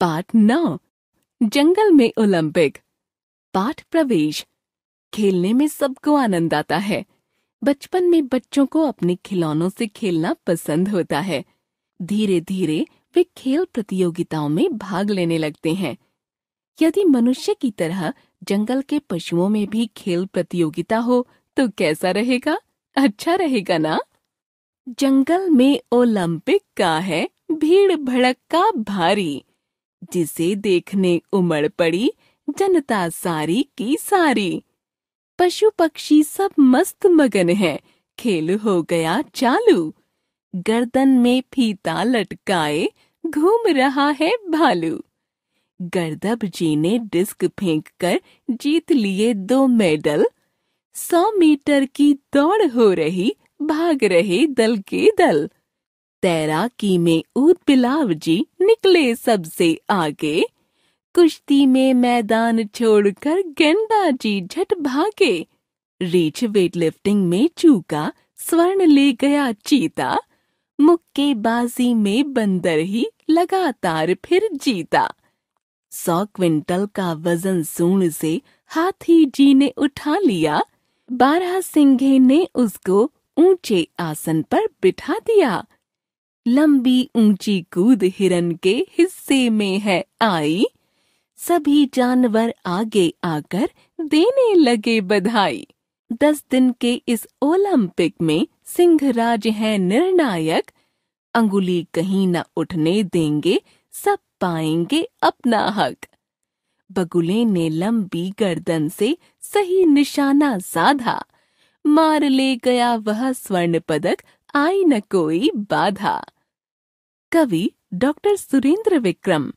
पाठ नौ जंगल में ओलंपिक पाठ प्रवेश खेलने में सबको आनंद आता है बचपन में बच्चों को अपने खिलौनों से खेलना पसंद होता है धीरे धीरे वे खेल प्रतियोगिताओं में भाग लेने लगते हैं यदि मनुष्य की तरह जंगल के पशुओं में भी खेल प्रतियोगिता हो तो कैसा रहेगा अच्छा रहेगा ना जंगल में ओलंपिक का है भीड़ भड़क का भारी जिसे देखने उमड़ पड़ी जनता सारी की सारी पशु पक्षी सब मस्त मगन है खेल हो गया चालू गर्दन में फीता लटकाए घूम रहा है भालू गर्दब जी ने डिस्क फेंक कर जीत लिए दो मेडल सौ मीटर की दौड़ हो रही भाग रहे दल के दल तैराकी में ऊद पिलाव जी निकले सबसे आगे कुश्ती में मैदान छोड़कर गेंदा जी झट भागे रीच लिफ्टिंग में चूका स्वर्ण ले गया चीता मुक्केबाजी में बंदर ही लगातार फिर जीता सौ क्विंटल का वजन सूण से हाथी जी ने उठा लिया बारह सिंघे ने उसको ऊंचे आसन पर बिठा दिया लंबी ऊंची कूद हिरन के हिस्से में है आई सभी जानवर आगे आकर देने लगे बधाई दस दिन के इस ओलंपिक में सिंहराज है निर्णायक अंगुली कहीं न उठने देंगे सब पाएंगे अपना हक बगुले ने लंबी गर्दन से सही निशाना साधा मार ले गया वह स्वर्ण पदक आई न कोई बाधा कवि डॉक्टर सुरेंद्र विक्रम